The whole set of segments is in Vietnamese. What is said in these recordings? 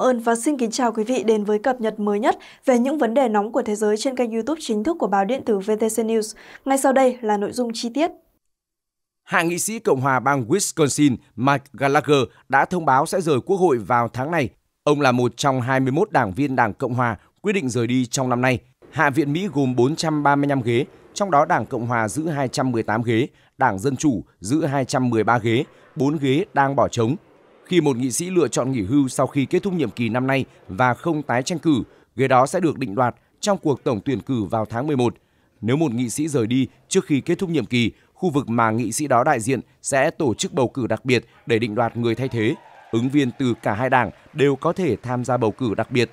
ơn và xin kính chào quý vị đến với cập nhật mới nhất về những vấn đề nóng của thế giới trên kênh youtube chính thức của báo điện tử VTC News. Ngay sau đây là nội dung chi tiết. Hạ nghị sĩ Cộng hòa bang Wisconsin Mike Gallagher đã thông báo sẽ rời quốc hội vào tháng này. Ông là một trong 21 đảng viên đảng Cộng hòa quyết định rời đi trong năm nay. Hạ viện Mỹ gồm 435 ghế, trong đó đảng Cộng hòa giữ 218 ghế, đảng Dân Chủ giữ 213 ghế, 4 ghế đang bỏ trống – khi một nghị sĩ lựa chọn nghỉ hưu sau khi kết thúc nhiệm kỳ năm nay và không tái tranh cử, ghế đó sẽ được định đoạt trong cuộc tổng tuyển cử vào tháng 11. Nếu một nghị sĩ rời đi trước khi kết thúc nhiệm kỳ, khu vực mà nghị sĩ đó đại diện sẽ tổ chức bầu cử đặc biệt để định đoạt người thay thế. Ứng viên từ cả hai đảng đều có thể tham gia bầu cử đặc biệt.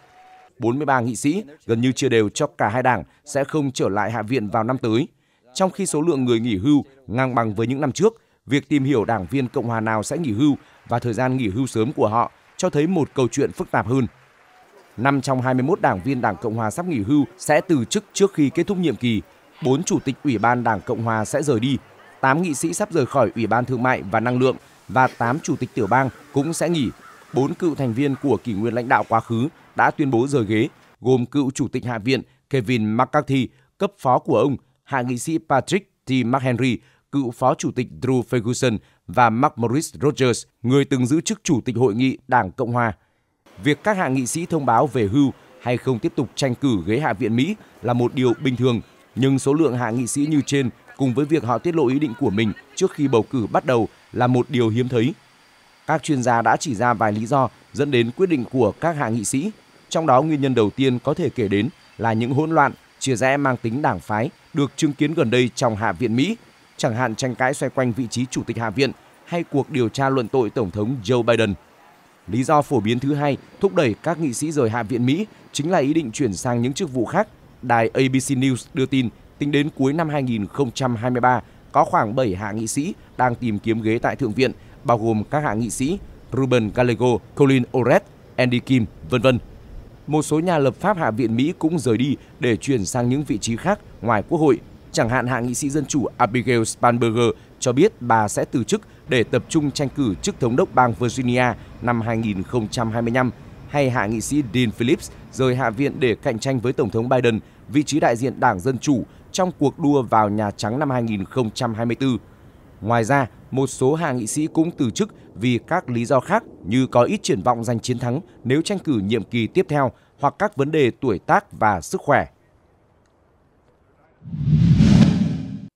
43 nghị sĩ, gần như chưa đều cho cả hai đảng, sẽ không trở lại Hạ viện vào năm tới. Trong khi số lượng người nghỉ hưu ngang bằng với những năm trước, việc tìm hiểu đảng viên Cộng hòa nào sẽ nghỉ hưu và thời gian nghỉ hưu sớm của họ cho thấy một câu chuyện phức tạp hơn. Năm trong 21 đảng viên Đảng Cộng hòa sắp nghỉ hưu sẽ từ chức trước khi kết thúc nhiệm kỳ, 4 chủ tịch Ủy ban Đảng Cộng hòa sẽ rời đi, 8 nghị sĩ sắp rời khỏi Ủy ban Thương mại và Năng lượng và 8 chủ tịch tiểu bang cũng sẽ nghỉ. 4 cựu thành viên của kỷ nguyên lãnh đạo quá khứ đã tuyên bố rời ghế, gồm cựu chủ tịch Hạ viện Kevin McCarthy, cấp phó của ông, hạ nghị sĩ Patrick T. McHenry cựu phó chủ tịch Drew Ferguson và Mark Morris Rogers, người từng giữ chức chủ tịch hội nghị Đảng Cộng hòa. Việc các hạ nghị sĩ thông báo về hưu hay không tiếp tục tranh cử ghế Hạ viện Mỹ là một điều bình thường, nhưng số lượng hạ nghị sĩ như trên cùng với việc họ tiết lộ ý định của mình trước khi bầu cử bắt đầu là một điều hiếm thấy. Các chuyên gia đã chỉ ra vài lý do dẫn đến quyết định của các hạ nghị sĩ, trong đó nguyên nhân đầu tiên có thể kể đến là những hỗn loạn, chia rẽ mang tính đảng phái được chứng kiến gần đây trong Hạ viện Mỹ chẳng hạn tranh cãi xoay quanh vị trí chủ tịch Hạ viện hay cuộc điều tra luận tội Tổng thống Joe Biden. Lý do phổ biến thứ hai thúc đẩy các nghị sĩ rời Hạ viện Mỹ chính là ý định chuyển sang những chức vụ khác. Đài ABC News đưa tin, tính đến cuối năm 2023, có khoảng 7 hạ nghị sĩ đang tìm kiếm ghế tại Thượng viện, bao gồm các hạ nghị sĩ Ruben Gallego, Colin Oret, Andy Kim, vân vân. Một số nhà lập pháp Hạ viện Mỹ cũng rời đi để chuyển sang những vị trí khác ngoài Quốc hội Chẳng hạn hạ nghị sĩ Dân Chủ Abigail Spanberger cho biết bà sẽ từ chức để tập trung tranh cử chức thống đốc bang Virginia năm 2025 hay hạ nghị sĩ Dean Phillips rời Hạ viện để cạnh tranh với Tổng thống Biden vị trí đại diện Đảng Dân Chủ trong cuộc đua vào Nhà Trắng năm 2024. Ngoài ra, một số hạ nghị sĩ cũng từ chức vì các lý do khác như có ít triển vọng giành chiến thắng nếu tranh cử nhiệm kỳ tiếp theo hoặc các vấn đề tuổi tác và sức khỏe.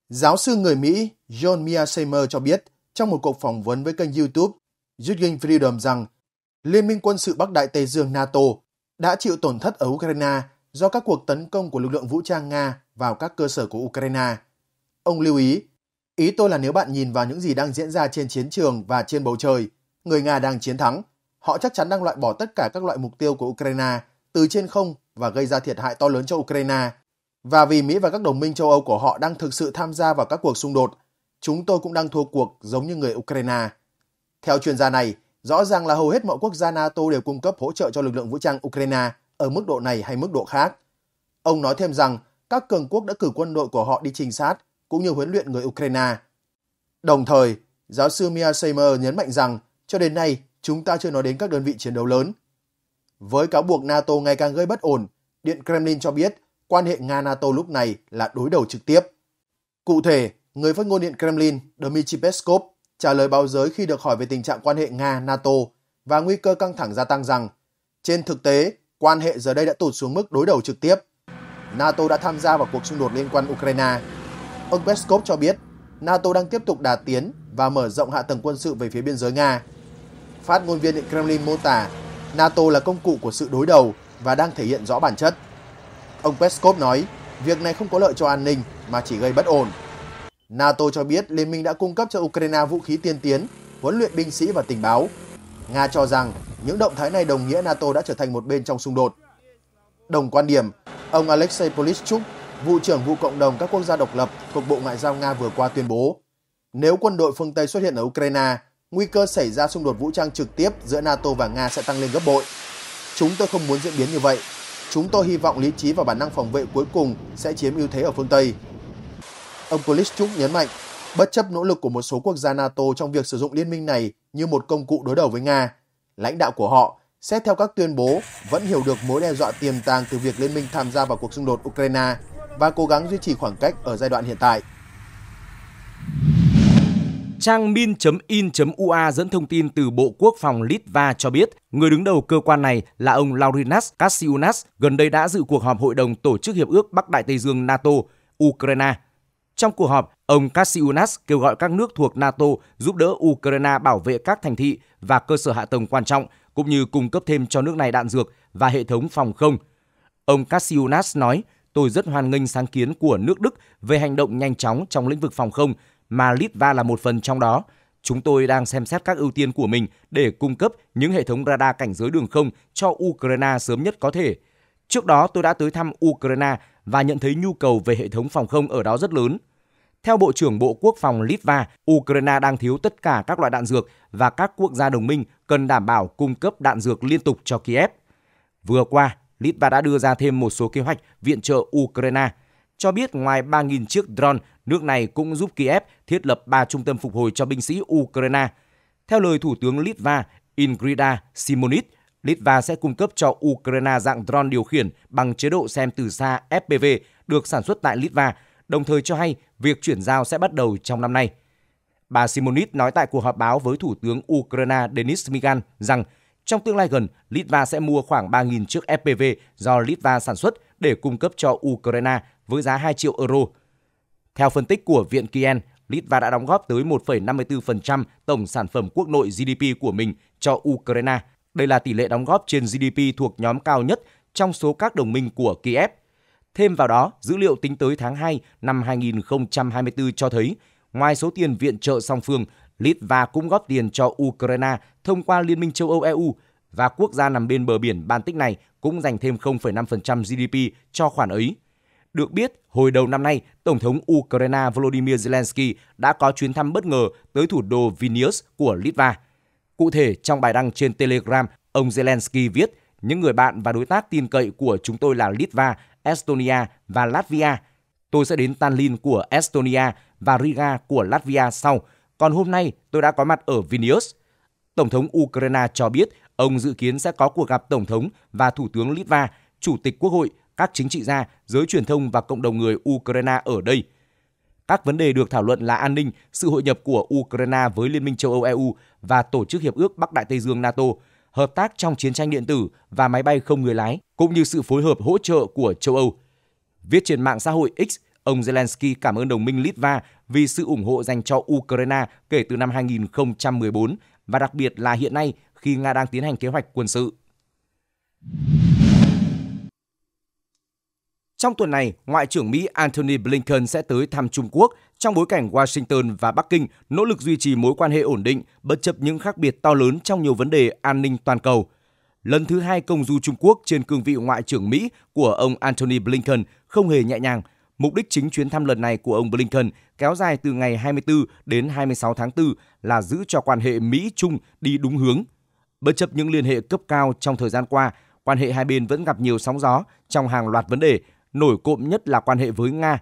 Giáo sư người Mỹ John Mearsheimer cho biết trong một cuộc phỏng vấn với kênh YouTube Jürgen Freedom rằng Liên minh quân sự Bắc Đại Tây Dương NATO đã chịu tổn thất ở Ukraine do các cuộc tấn công của lực lượng vũ trang Nga vào các cơ sở của Ukraine. Ông lưu ý, ý tôi là nếu bạn nhìn vào những gì đang diễn ra trên chiến trường và trên bầu trời, người Nga đang chiến thắng. Họ chắc chắn đang loại bỏ tất cả các loại mục tiêu của Ukraine từ trên không và gây ra thiệt hại to lớn cho Ukraine và vì Mỹ và các đồng minh châu Âu của họ đang thực sự tham gia vào các cuộc xung đột, chúng tôi cũng đang thua cuộc giống như người Ukraine. Theo chuyên gia này, rõ ràng là hầu hết mọi quốc gia NATO đều cung cấp hỗ trợ cho lực lượng vũ trang Ukraine ở mức độ này hay mức độ khác. Ông nói thêm rằng các cường quốc đã cử quân đội của họ đi trinh sát cũng như huấn luyện người Ukraine. Đồng thời, giáo sư Mia Seimer nhấn mạnh rằng cho đến nay chúng ta chưa nói đến các đơn vị chiến đấu lớn. Với cáo buộc NATO ngày càng gây bất ổn, Điện Kremlin cho biết quan hệ Nga-NATO lúc này là đối đầu trực tiếp. Cụ thể, người phát ngôn Điện Kremlin Dmitry Peskov trả lời báo giới khi được hỏi về tình trạng quan hệ Nga-NATO và nguy cơ căng thẳng gia tăng rằng trên thực tế, quan hệ giờ đây đã tụt xuống mức đối đầu trực tiếp. NATO đã tham gia vào cuộc xung đột liên quan Ukraine. Ông Peskov cho biết NATO đang tiếp tục đà tiến và mở rộng hạ tầng quân sự về phía biên giới Nga. Phát ngôn viên Điện Kremlin mô tả NATO là công cụ của sự đối đầu và đang thể hiện rõ bản chất. Ông Peskov nói việc này không có lợi cho an ninh mà chỉ gây bất ổn. NATO cho biết Liên minh đã cung cấp cho Ukraine vũ khí tiên tiến, huấn luyện binh sĩ và tình báo. Nga cho rằng những động thái này đồng nghĩa NATO đã trở thành một bên trong xung đột. Đồng quan điểm, ông Alexei Polischuk, vụ trưởng vụ cộng đồng các quốc gia độc lập thuộc Bộ Ngoại giao Nga vừa qua tuyên bố, nếu quân đội phương Tây xuất hiện ở Ukraine, nguy cơ xảy ra xung đột vũ trang trực tiếp giữa NATO và Nga sẽ tăng lên gấp bội. Chúng tôi không muốn diễn biến như vậy, Chúng tôi hy vọng lý trí và bản năng phòng vệ cuối cùng sẽ chiếm ưu thế ở phương Tây. Ông Polischuk nhấn mạnh, bất chấp nỗ lực của một số quốc gia NATO trong việc sử dụng liên minh này như một công cụ đối đầu với Nga, lãnh đạo của họ, xét theo các tuyên bố, vẫn hiểu được mối đe dọa tiềm tàng từ việc liên minh tham gia vào cuộc xung đột Ukraine và cố gắng duy trì khoảng cách ở giai đoạn hiện tại. Trang min.in.ua dẫn thông tin từ Bộ Quốc phòng Litva cho biết, người đứng đầu cơ quan này là ông Laurinas Kasiunas, gần đây đã dự cuộc họp Hội đồng Tổ chức Hiệp ước Bắc Đại Tây Dương NATO, Ukraine. Trong cuộc họp, ông Kasiunas kêu gọi các nước thuộc NATO giúp đỡ Ukraine bảo vệ các thành thị và cơ sở hạ tầng quan trọng, cũng như cung cấp thêm cho nước này đạn dược và hệ thống phòng không. Ông Kasiunas nói, tôi rất hoan nghênh sáng kiến của nước Đức về hành động nhanh chóng trong lĩnh vực phòng không – mà Litva là một phần trong đó. Chúng tôi đang xem xét các ưu tiên của mình để cung cấp những hệ thống radar cảnh giới đường không cho Ukraine sớm nhất có thể. Trước đó tôi đã tới thăm Ukraine và nhận thấy nhu cầu về hệ thống phòng không ở đó rất lớn. Theo Bộ trưởng Bộ Quốc phòng Litva, Ukraine đang thiếu tất cả các loại đạn dược và các quốc gia đồng minh cần đảm bảo cung cấp đạn dược liên tục cho Kiev. Vừa qua, Litva đã đưa ra thêm một số kế hoạch viện trợ Ukraine – cho biết ngoài 3.000 chiếc drone, nước này cũng giúp Kiev thiết lập 3 trung tâm phục hồi cho binh sĩ Ukraine. Theo lời Thủ tướng Litva Ingrida Simonit, Litva sẽ cung cấp cho Ukraine dạng drone điều khiển bằng chế độ xem từ xa FPV được sản xuất tại Litva, đồng thời cho hay việc chuyển giao sẽ bắt đầu trong năm nay. Bà Simonit nói tại cuộc họp báo với Thủ tướng Ukraine Denis Migan rằng trong tương lai gần, Litva sẽ mua khoảng 3.000 chiếc FPV do Litva sản xuất để cung cấp cho Ukraine với giá 2 triệu euro. Theo phân tích của Viện Kien, Litva đã đóng góp tới 1,54% tổng sản phẩm quốc nội GDP của mình cho Ukraine. Đây là tỷ lệ đóng góp trên GDP thuộc nhóm cao nhất trong số các đồng minh của Kiev. Thêm vào đó, dữ liệu tính tới tháng 2 năm 2024 cho thấy, ngoài số tiền viện trợ song phương, Litva cũng góp tiền cho Ukraine thông qua Liên minh châu Âu EU và quốc gia nằm bên bờ biển Baltic này cũng dành thêm 0,5% GDP cho khoản ấy. Được biết, hồi đầu năm nay, Tổng thống Ukraine Volodymyr Zelensky đã có chuyến thăm bất ngờ tới thủ đô Vilnius của Litva. Cụ thể, trong bài đăng trên Telegram, ông Zelensky viết, những người bạn và đối tác tin cậy của chúng tôi là Litva, Estonia và Latvia. Tôi sẽ đến Tallinn của Estonia và Riga của Latvia sau, còn hôm nay tôi đã có mặt ở Vilnius. Tổng thống Ukraine cho biết ông dự kiến sẽ có cuộc gặp Tổng thống và Thủ tướng Litva, Chủ tịch Quốc hội các chính trị gia, giới truyền thông và cộng đồng người Ukraine ở đây. Các vấn đề được thảo luận là an ninh, sự hội nhập của Ukraine với Liên minh châu Âu EU và Tổ chức Hiệp ước Bắc Đại Tây Dương NATO, hợp tác trong chiến tranh điện tử và máy bay không người lái, cũng như sự phối hợp hỗ trợ của châu Âu. Viết trên mạng xã hội X, ông Zelensky cảm ơn đồng minh Litva vì sự ủng hộ dành cho Ukraine kể từ năm 2014 và đặc biệt là hiện nay khi Nga đang tiến hành kế hoạch quân sự. Trong tuần này, Ngoại trưởng Mỹ Antony Blinken sẽ tới thăm Trung Quốc trong bối cảnh Washington và Bắc Kinh nỗ lực duy trì mối quan hệ ổn định bất chấp những khác biệt to lớn trong nhiều vấn đề an ninh toàn cầu. Lần thứ hai công du Trung Quốc trên cương vị Ngoại trưởng Mỹ của ông Antony Blinken không hề nhẹ nhàng. Mục đích chính chuyến thăm lần này của ông Blinken kéo dài từ ngày 24 đến 26 tháng 4 là giữ cho quan hệ Mỹ-Trung đi đúng hướng. Bất chấp những liên hệ cấp cao trong thời gian qua, quan hệ hai bên vẫn gặp nhiều sóng gió trong hàng loạt vấn đề, nổi cộm nhất là quan hệ với Nga.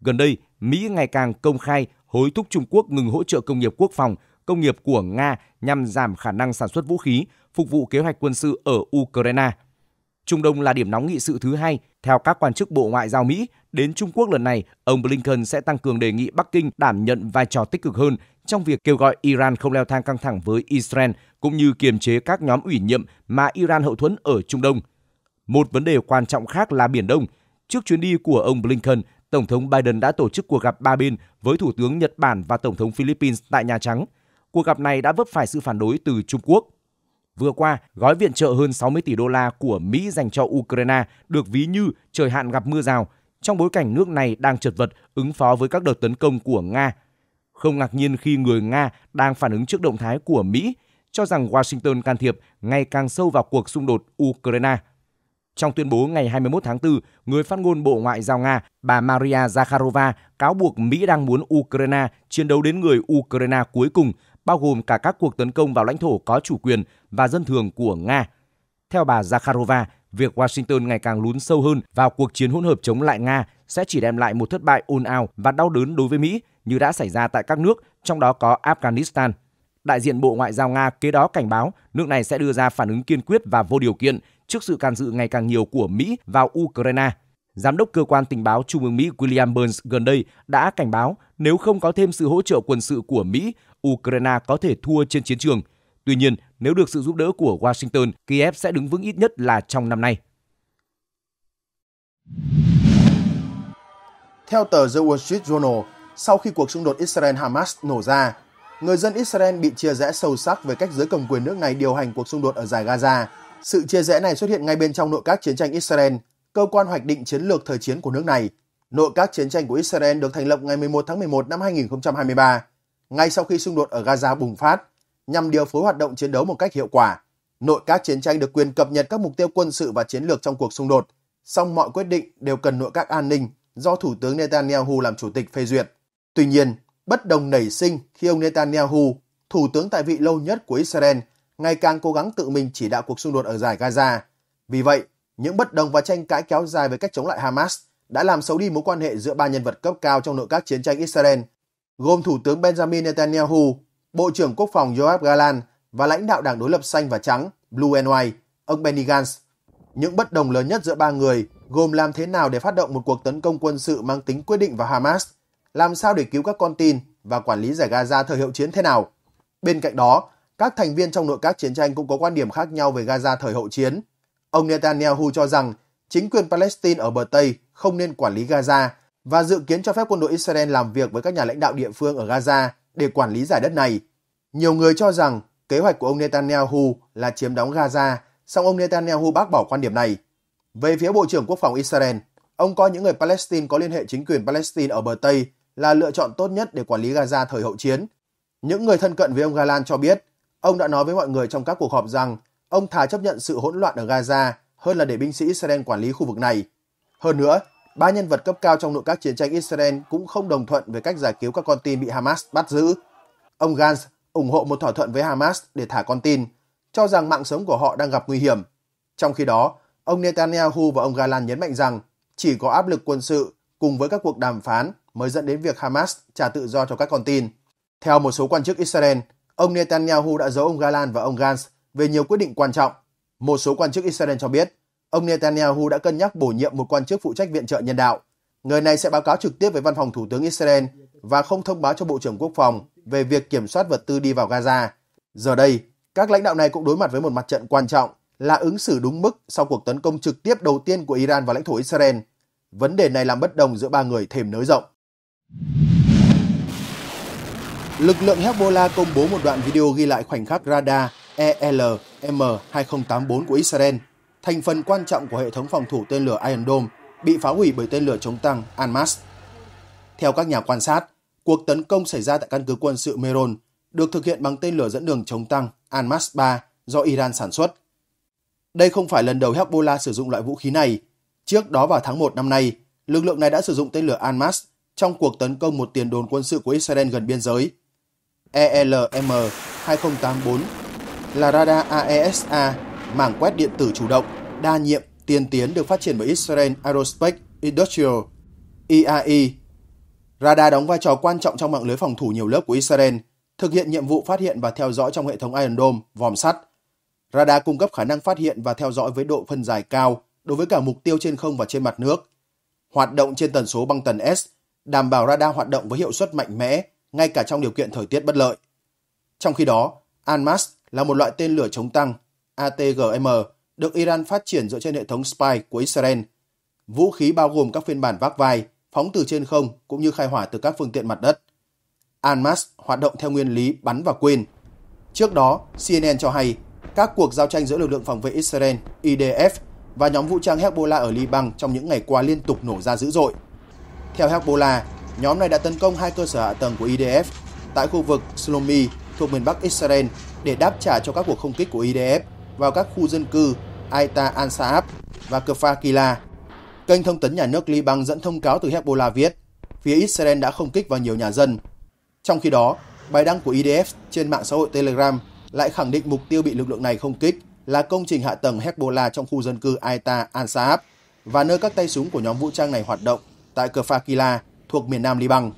Gần đây, Mỹ ngày càng công khai hối thúc Trung Quốc ngừng hỗ trợ công nghiệp quốc phòng, công nghiệp của Nga nhằm giảm khả năng sản xuất vũ khí, phục vụ kế hoạch quân sự ở Ukraine. Trung Đông là điểm nóng nghị sự thứ hai. Theo các quan chức Bộ Ngoại giao Mỹ, đến Trung Quốc lần này, ông Blinken sẽ tăng cường đề nghị Bắc Kinh đảm nhận vai trò tích cực hơn trong việc kêu gọi Iran không leo thang căng thẳng với Israel cũng như kiềm chế các nhóm ủy nhiệm mà Iran hậu thuẫn ở Trung Đông. Một vấn đề quan trọng khác là Biển Đông – Trước chuyến đi của ông Blinken, Tổng thống Biden đã tổ chức cuộc gặp ba bên với Thủ tướng Nhật Bản và Tổng thống Philippines tại Nhà Trắng. Cuộc gặp này đã vấp phải sự phản đối từ Trung Quốc. Vừa qua, gói viện trợ hơn 60 tỷ đô la của Mỹ dành cho Ukraine được ví như trời hạn gặp mưa rào, trong bối cảnh nước này đang chật vật ứng phó với các đợt tấn công của Nga. Không ngạc nhiên khi người Nga đang phản ứng trước động thái của Mỹ, cho rằng Washington can thiệp ngày càng sâu vào cuộc xung đột Ukraine – trong tuyên bố ngày 21 tháng 4, người phát ngôn Bộ Ngoại giao Nga bà Maria Zakharova cáo buộc Mỹ đang muốn Ukraine chiến đấu đến người Ukraine cuối cùng, bao gồm cả các cuộc tấn công vào lãnh thổ có chủ quyền và dân thường của Nga. Theo bà Zakharova, việc Washington ngày càng lún sâu hơn vào cuộc chiến hỗn hợp chống lại Nga sẽ chỉ đem lại một thất bại ồn ào và đau đớn đối với Mỹ như đã xảy ra tại các nước, trong đó có Afghanistan. Đại diện Bộ Ngoại giao Nga kế đó cảnh báo nước này sẽ đưa ra phản ứng kiên quyết và vô điều kiện trước sự can dự ngày càng nhiều của Mỹ vào Ukraine. Giám đốc cơ quan tình báo Trung ương Mỹ William Burns gần đây đã cảnh báo nếu không có thêm sự hỗ trợ quân sự của Mỹ, Ukraine có thể thua trên chiến trường. Tuy nhiên, nếu được sự giúp đỡ của Washington, Kiev sẽ đứng vững ít nhất là trong năm nay. Theo tờ The Wall Street Journal, sau khi cuộc xung đột Israel-Hamas nổ ra, người dân Israel bị chia rẽ sâu sắc về cách giới cầm quyền nước này điều hành cuộc xung đột ở giải Gaza – sự chia rẽ này xuất hiện ngay bên trong nội các chiến tranh Israel, cơ quan hoạch định chiến lược thời chiến của nước này. Nội các chiến tranh của Israel được thành lập ngày 11 tháng 11 năm 2023, ngay sau khi xung đột ở Gaza bùng phát, nhằm điều phối hoạt động chiến đấu một cách hiệu quả. Nội các chiến tranh được quyền cập nhật các mục tiêu quân sự và chiến lược trong cuộc xung đột, song mọi quyết định đều cần nội các an ninh do Thủ tướng Netanyahu làm chủ tịch phê duyệt. Tuy nhiên, bất đồng nảy sinh khi ông Netanyahu, thủ tướng tại vị lâu nhất của Israel, ngày càng cố gắng tự mình chỉ đạo cuộc xung đột ở giải Gaza. Vì vậy, những bất đồng và tranh cãi kéo dài về cách chống lại Hamas đã làm xấu đi mối quan hệ giữa ba nhân vật cấp cao trong nội các chiến tranh Israel, gồm Thủ tướng Benjamin Netanyahu, Bộ trưởng Quốc phòng Yoav Galan và lãnh đạo đảng đối lập xanh và trắng Blue and White, ông Benny Gantz. Những bất đồng lớn nhất giữa ba người gồm làm thế nào để phát động một cuộc tấn công quân sự mang tính quyết định vào Hamas, làm sao để cứu các con tin và quản lý giải Gaza thời hiệu chiến thế nào. Bên cạnh đó, các thành viên trong nội các chiến tranh cũng có quan điểm khác nhau về Gaza thời hậu chiến. Ông Netanyahu cho rằng chính quyền Palestine ở bờ Tây không nên quản lý Gaza và dự kiến cho phép quân đội Israel làm việc với các nhà lãnh đạo địa phương ở Gaza để quản lý giải đất này. Nhiều người cho rằng kế hoạch của ông Netanyahu là chiếm đóng Gaza, song ông Netanyahu bác bỏ quan điểm này. Về phía Bộ trưởng Quốc phòng Israel, ông coi những người Palestine có liên hệ chính quyền Palestine ở bờ Tây là lựa chọn tốt nhất để quản lý Gaza thời hậu chiến. Những người thân cận với ông Galan cho biết Ông đã nói với mọi người trong các cuộc họp rằng ông thà chấp nhận sự hỗn loạn ở Gaza hơn là để binh sĩ Israel quản lý khu vực này. Hơn nữa, ba nhân vật cấp cao trong nội các chiến tranh Israel cũng không đồng thuận về cách giải cứu các con tin bị Hamas bắt giữ. Ông Gantz ủng hộ một thỏa thuận với Hamas để thả con tin, cho rằng mạng sống của họ đang gặp nguy hiểm. Trong khi đó, ông Netanyahu và ông Galan nhấn mạnh rằng chỉ có áp lực quân sự cùng với các cuộc đàm phán mới dẫn đến việc Hamas trả tự do cho các con tin. Theo một số quan chức Israel, ông Netanyahu đã giấu ông Galan và ông Gantz về nhiều quyết định quan trọng. Một số quan chức Israel cho biết, ông Netanyahu đã cân nhắc bổ nhiệm một quan chức phụ trách viện trợ nhân đạo. Người này sẽ báo cáo trực tiếp với văn phòng Thủ tướng Israel và không thông báo cho Bộ trưởng Quốc phòng về việc kiểm soát vật tư đi vào Gaza. Giờ đây, các lãnh đạo này cũng đối mặt với một mặt trận quan trọng là ứng xử đúng mức sau cuộc tấn công trực tiếp đầu tiên của Iran vào lãnh thổ Israel. Vấn đề này làm bất đồng giữa ba người thêm nới rộng lực lượng Hezbollah công bố một đoạn video ghi lại khoảnh khắc radar ELM-2084 của Israel, thành phần quan trọng của hệ thống phòng thủ tên lửa Iron Dome, bị phá hủy bởi tên lửa chống tăng Almas. Theo các nhà quan sát, cuộc tấn công xảy ra tại căn cứ quân sự Meron được thực hiện bằng tên lửa dẫn đường chống tăng Almas 3 do Iran sản xuất. Đây không phải lần đầu Hezbollah sử dụng loại vũ khí này. Trước đó vào tháng 1 năm nay, lực lượng này đã sử dụng tên lửa Almas trong cuộc tấn công một tiền đồn quân sự của Israel gần biên giới ELM 2084 là radar AESA, e mảng quét điện tử chủ động, đa nhiệm, tiên tiến được phát triển bởi Israel Aerospace Industrial IAI. E. Radar đóng vai trò quan trọng trong mạng lưới phòng thủ nhiều lớp của Israel, thực hiện nhiệm vụ phát hiện và theo dõi trong hệ thống Iron Dome, vòm sắt. Radar cung cấp khả năng phát hiện và theo dõi với độ phân giải cao đối với cả mục tiêu trên không và trên mặt nước. Hoạt động trên tần số băng tần S, đảm bảo radar hoạt động với hiệu suất mạnh mẽ, ngay cả trong điều kiện thời tiết bất lợi. Trong khi đó, Almas là một loại tên lửa chống tăng ATGM được Iran phát triển dựa trên hệ thống Spy của Israel. Vũ khí bao gồm các phiên bản vác vai, phóng từ trên không cũng như khai hỏa từ các phương tiện mặt đất. Almas hoạt động theo nguyên lý bắn và quên. Trước đó, CNN cho hay các cuộc giao tranh giữa lực lượng phòng vệ Israel IDF và nhóm vũ trang Hezbollah ở Liban trong những ngày qua liên tục nổ ra dữ dội. Theo Hezbollah, nhóm này đã tấn công hai cơ sở hạ tầng của IDF tại khu vực Slomi thuộc miền Bắc Israel để đáp trả cho các cuộc không kích của IDF vào các khu dân cư Aita al-Saab và Kfar Kila. Kênh thông tấn nhà nước Liban dẫn thông cáo từ Hezbollah viết, phía Israel đã không kích vào nhiều nhà dân. Trong khi đó, bài đăng của IDF trên mạng xã hội Telegram lại khẳng định mục tiêu bị lực lượng này không kích là công trình hạ tầng Hezbollah trong khu dân cư Aita al-Saab và nơi các tay súng của nhóm vũ trang này hoạt động tại Kfar Kila thuộc miền nam Liban.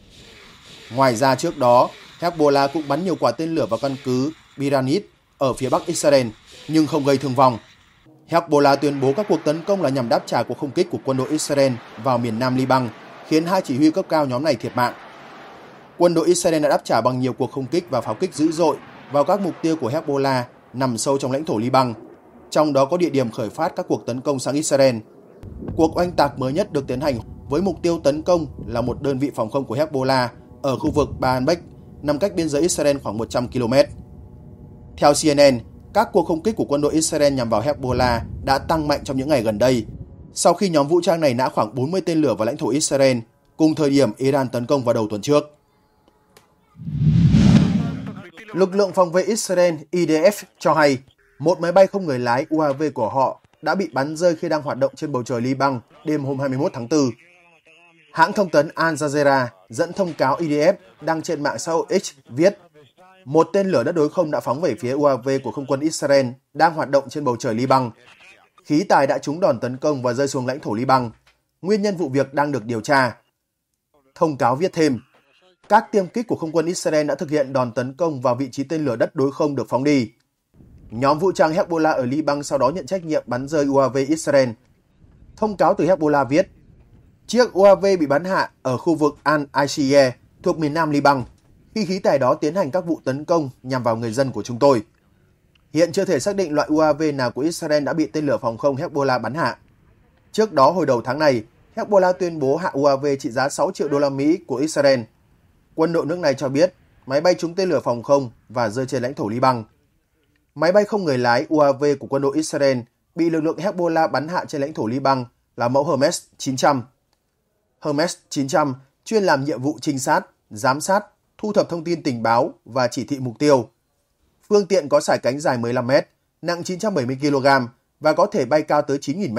Ngoài ra trước đó, Hezbollah cũng bắn nhiều quả tên lửa vào căn cứ Biranit ở phía bắc Israel nhưng không gây thương vong. Hezbollah tuyên bố các cuộc tấn công là nhằm đáp trả cuộc không kích của quân đội Israel vào miền nam Liban, khiến hai chỉ huy cấp cao nhóm này thiệt mạng. Quân đội Israel đã đáp trả bằng nhiều cuộc không kích và pháo kích dữ dội vào các mục tiêu của Hezbollah nằm sâu trong lãnh thổ Liban, trong đó có địa điểm khởi phát các cuộc tấn công sang Israel. Cuộc oanh tạc mới nhất được tiến hành với mục tiêu tấn công là một đơn vị phòng không của Hezbollah ở khu vực Baalbek, nằm cách biên giới Israel khoảng 100 km. Theo CNN, các cuộc không kích của quân đội Israel nhằm vào Hezbollah đã tăng mạnh trong những ngày gần đây, sau khi nhóm vũ trang này nã khoảng 40 tên lửa vào lãnh thổ Israel, cùng thời điểm Iran tấn công vào đầu tuần trước. Lực lượng phòng vệ Israel IDF cho hay một máy bay không người lái UAV của họ đã bị bắn rơi khi đang hoạt động trên bầu trời Liban đêm hôm 21 tháng 4. Hãng thông tấn Al Jazeera dẫn thông cáo IDF e đăng trên mạng xã hội X viết một tên lửa đất đối không đã phóng về phía UAV của không quân Israel đang hoạt động trên bầu trời Liban. Khí tài đã trúng đòn tấn công và rơi xuống lãnh thổ Liban. Nguyên nhân vụ việc đang được điều tra. Thông cáo viết thêm, các tiêm kích của không quân Israel đã thực hiện đòn tấn công vào vị trí tên lửa đất đối không được phóng đi. Nhóm vũ trang Hezbollah ở Liban sau đó nhận trách nhiệm bắn rơi UAV Israel. Thông cáo từ Hezbollah viết, Chiếc UAV bị bắn hạ ở khu vực Al-Aishie thuộc miền nam Liban khi khí tài đó tiến hành các vụ tấn công nhằm vào người dân của chúng tôi. Hiện chưa thể xác định loại UAV nào của Israel đã bị tên lửa phòng không Hezbollah bắn hạ. Trước đó hồi đầu tháng này, Hezbollah tuyên bố hạ UAV trị giá 6 triệu đô la Mỹ của Israel. Quân đội nước này cho biết máy bay trúng tên lửa phòng không và rơi trên lãnh thổ Liban. Máy bay không người lái UAV của quân đội Israel bị lực lượng Hezbollah bắn hạ trên lãnh thổ Liban là mẫu Hermes 900 Hermes 900 chuyên làm nhiệm vụ trinh sát, giám sát, thu thập thông tin tình báo và chỉ thị mục tiêu. Phương tiện có sải cánh dài 15 m nặng 970 kg và có thể bay cao tới 9.000 m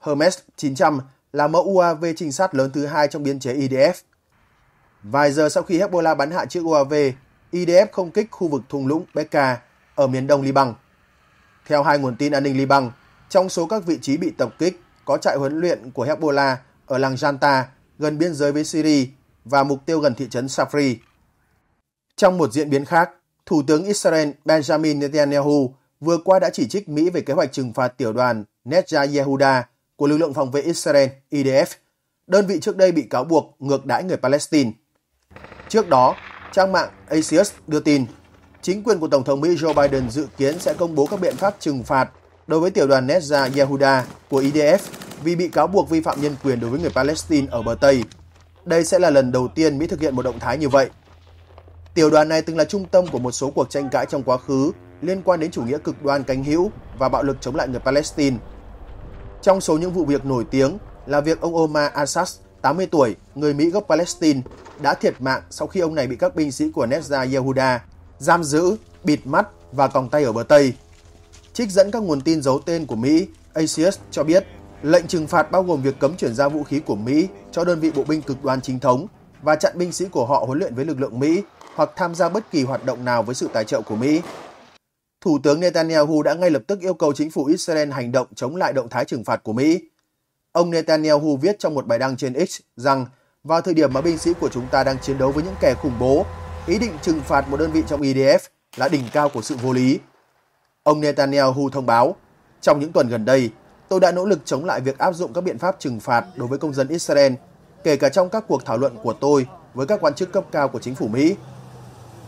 Hermes 900 là mẫu UAV trinh sát lớn thứ hai trong biên chế IDF. Vài giờ sau khi Hezbollah bắn hạ chiếc UAV, IDF không kích khu vực thung lũng Bekaa ở miền đông Liban. Theo hai nguồn tin an ninh Liban, trong số các vị trí bị tập kích có trại huấn luyện của Hezbollah ở làng Janta gần biên giới với Syria và mục tiêu gần thị trấn Safri. Trong một diễn biến khác, Thủ tướng Israel Benjamin Netanyahu vừa qua đã chỉ trích Mỹ về kế hoạch trừng phạt tiểu đoàn Netja Yehuda của lực lượng phòng vệ Israel IDF, đơn vị trước đây bị cáo buộc ngược đãi người Palestine. Trước đó, trang mạng Axios đưa tin, chính quyền của Tổng thống Mỹ Joe Biden dự kiến sẽ công bố các biện pháp trừng phạt đối với tiểu đoàn Netja Yehuda của IDF vì bị cáo buộc vi phạm nhân quyền đối với người Palestine ở bờ Tây. Đây sẽ là lần đầu tiên Mỹ thực hiện một động thái như vậy. Tiểu đoàn này từng là trung tâm của một số cuộc tranh cãi trong quá khứ liên quan đến chủ nghĩa cực đoan cánh hữu và bạo lực chống lại người Palestine. Trong số những vụ việc nổi tiếng là việc ông Omar Assad, 80 tuổi, người Mỹ gốc Palestine, đã thiệt mạng sau khi ông này bị các binh sĩ của Nezha Yehuda giam giữ, bịt mắt và còng tay ở bờ Tây. Trích dẫn các nguồn tin giấu tên của Mỹ, Asius cho biết Lệnh trừng phạt bao gồm việc cấm chuyển giao vũ khí của Mỹ cho đơn vị bộ binh cực đoan chính thống và chặn binh sĩ của họ huấn luyện với lực lượng Mỹ hoặc tham gia bất kỳ hoạt động nào với sự tài trợ của Mỹ. Thủ tướng Netanyahu đã ngay lập tức yêu cầu chính phủ Israel hành động chống lại động thái trừng phạt của Mỹ. Ông Netanyahu viết trong một bài đăng trên X rằng vào thời điểm mà binh sĩ của chúng ta đang chiến đấu với những kẻ khủng bố, ý định trừng phạt một đơn vị trong IDF e là đỉnh cao của sự vô lý. Ông Netanyahu thông báo, trong những tuần gần đây, tôi đã nỗ lực chống lại việc áp dụng các biện pháp trừng phạt đối với công dân Israel, kể cả trong các cuộc thảo luận của tôi với các quan chức cấp cao của chính phủ Mỹ.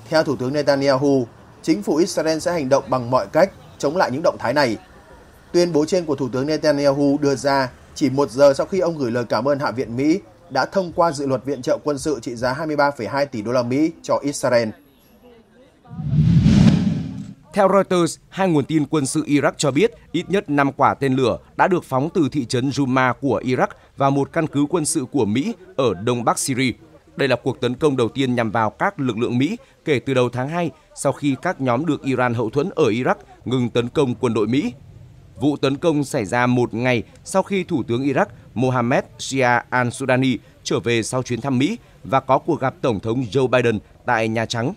Theo Thủ tướng Netanyahu, chính phủ Israel sẽ hành động bằng mọi cách chống lại những động thái này. Tuyên bố trên của Thủ tướng Netanyahu đưa ra chỉ một giờ sau khi ông gửi lời cảm ơn Hạ viện Mỹ đã thông qua dự luật viện trợ quân sự trị giá 23,2 tỷ đô la Mỹ cho Israel. Theo Reuters, hai nguồn tin quân sự Iraq cho biết ít nhất 5 quả tên lửa đã được phóng từ thị trấn Juma của Iraq và một căn cứ quân sự của Mỹ ở đông bắc Syria. Đây là cuộc tấn công đầu tiên nhằm vào các lực lượng Mỹ kể từ đầu tháng 2 sau khi các nhóm được Iran hậu thuẫn ở Iraq ngừng tấn công quân đội Mỹ. Vụ tấn công xảy ra một ngày sau khi Thủ tướng Iraq Mohammed Shia al-Sudani trở về sau chuyến thăm Mỹ và có cuộc gặp Tổng thống Joe Biden tại Nhà Trắng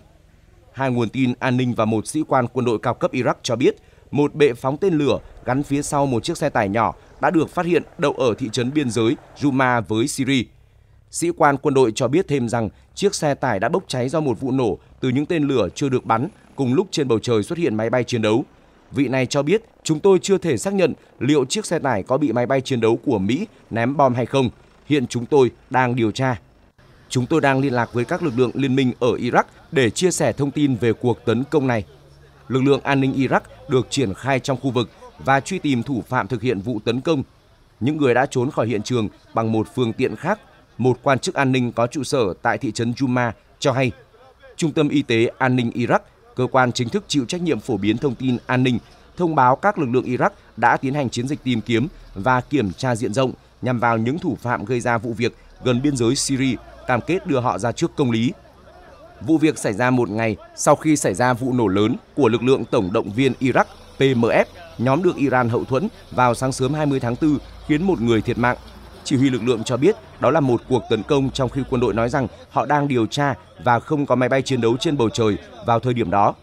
Hai nguồn tin an ninh và một sĩ quan quân đội cao cấp Iraq cho biết một bệ phóng tên lửa gắn phía sau một chiếc xe tải nhỏ đã được phát hiện đậu ở thị trấn biên giới Juma với Syria. Sĩ quan quân đội cho biết thêm rằng chiếc xe tải đã bốc cháy do một vụ nổ từ những tên lửa chưa được bắn cùng lúc trên bầu trời xuất hiện máy bay chiến đấu. Vị này cho biết chúng tôi chưa thể xác nhận liệu chiếc xe tải có bị máy bay chiến đấu của Mỹ ném bom hay không. Hiện chúng tôi đang điều tra. Chúng tôi đang liên lạc với các lực lượng liên minh ở Iraq để chia sẻ thông tin về cuộc tấn công này. Lực lượng an ninh Iraq được triển khai trong khu vực và truy tìm thủ phạm thực hiện vụ tấn công. Những người đã trốn khỏi hiện trường bằng một phương tiện khác, một quan chức an ninh có trụ sở tại thị trấn Juma cho hay. Trung tâm Y tế An ninh Iraq, cơ quan chính thức chịu trách nhiệm phổ biến thông tin an ninh, thông báo các lực lượng Iraq đã tiến hành chiến dịch tìm kiếm và kiểm tra diện rộng nhằm vào những thủ phạm gây ra vụ việc gần biên giới Syria, cam kết đưa họ ra trước công lý. Vụ việc xảy ra một ngày sau khi xảy ra vụ nổ lớn của lực lượng tổng động viên Iraq PMF, nhóm được Iran hậu thuẫn vào sáng sớm 20 tháng 4 khiến một người thiệt mạng. Chỉ huy lực lượng cho biết đó là một cuộc tấn công trong khi quân đội nói rằng họ đang điều tra và không có máy bay chiến đấu trên bầu trời vào thời điểm đó.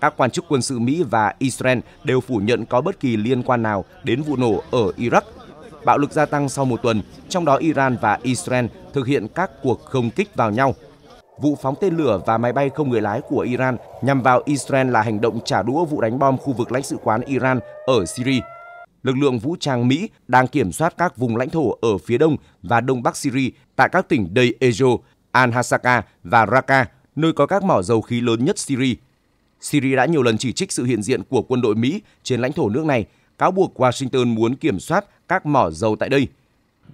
Các quan chức quân sự Mỹ và Israel đều phủ nhận có bất kỳ liên quan nào đến vụ nổ ở Iraq. Bạo lực gia tăng sau một tuần, trong đó Iran và Israel thực hiện các cuộc không kích vào nhau Vụ phóng tên lửa và máy bay không người lái của Iran nhằm vào Israel là hành động trả đũa vụ đánh bom khu vực lãnh sự quán Iran ở Syria. Lực lượng vũ trang Mỹ đang kiểm soát các vùng lãnh thổ ở phía đông và đông bắc Syria tại các tỉnh Day Ejo, Al-Hasaka và Raqqa, nơi có các mỏ dầu khí lớn nhất Syria. Syria đã nhiều lần chỉ trích sự hiện diện của quân đội Mỹ trên lãnh thổ nước này, cáo buộc Washington muốn kiểm soát các mỏ dầu tại đây.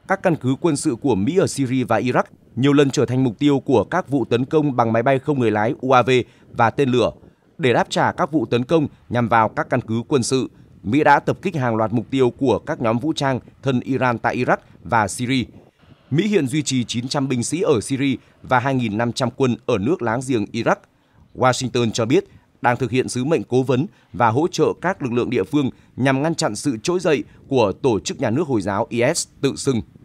Các căn cứ quân sự của Mỹ ở Syria và Iraq nhiều lần trở thành mục tiêu của các vụ tấn công bằng máy bay không người lái UAV và tên lửa. Để đáp trả các vụ tấn công nhằm vào các căn cứ quân sự, Mỹ đã tập kích hàng loạt mục tiêu của các nhóm vũ trang thân Iran tại Iraq và Syria. Mỹ hiện duy trì 900 binh sĩ ở Syria và 2.500 quân ở nước láng giềng Iraq. Washington cho biết đang thực hiện sứ mệnh cố vấn và hỗ trợ các lực lượng địa phương nhằm ngăn chặn sự trỗi dậy của tổ chức nhà nước Hồi giáo IS tự xưng.